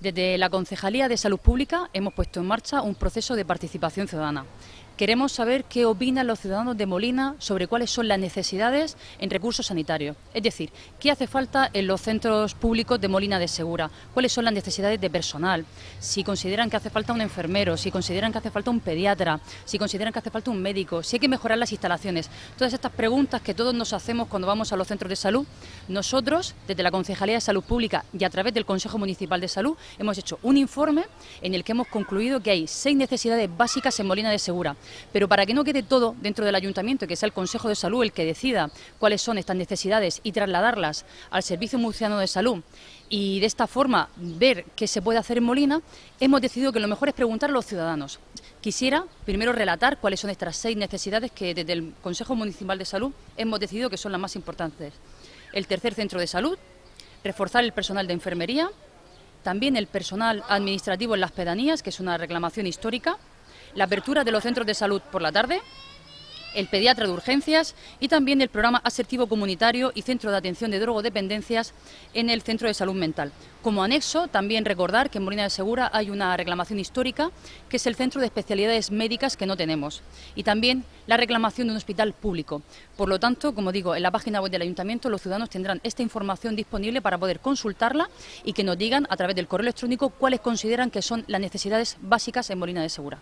Desde la Concejalía de Salud Pública hemos puesto en marcha un proceso de participación ciudadana Queremos saber qué opinan los ciudadanos de Molina sobre cuáles son las necesidades en recursos sanitarios. Es decir, qué hace falta en los centros públicos de Molina de Segura, cuáles son las necesidades de personal, si consideran que hace falta un enfermero, si consideran que hace falta un pediatra, si consideran que hace falta un médico, si hay que mejorar las instalaciones. Todas estas preguntas que todos nos hacemos cuando vamos a los centros de salud, nosotros, desde la Concejalía de Salud Pública y a través del Consejo Municipal de Salud, hemos hecho un informe en el que hemos concluido que hay seis necesidades básicas en Molina de Segura. Pero para que no quede todo dentro del ayuntamiento y que sea el Consejo de Salud el que decida cuáles son estas necesidades y trasladarlas al Servicio Municipal de Salud y de esta forma ver qué se puede hacer en Molina, hemos decidido que lo mejor es preguntar a los ciudadanos. Quisiera primero relatar cuáles son estas seis necesidades que desde el Consejo Municipal de Salud hemos decidido que son las más importantes. El tercer centro de salud, reforzar el personal de enfermería, también el personal administrativo en las pedanías, que es una reclamación histórica, la apertura de los centros de salud por la tarde, el pediatra de urgencias y también el programa asertivo comunitario y centro de atención de drogodependencias en el centro de salud mental. Como anexo, también recordar que en Molina de Segura hay una reclamación histórica, que es el centro de especialidades médicas que no tenemos, y también la reclamación de un hospital público. Por lo tanto, como digo, en la página web del ayuntamiento los ciudadanos tendrán esta información disponible para poder consultarla y que nos digan a través del correo electrónico cuáles consideran que son las necesidades básicas en Molina de Segura.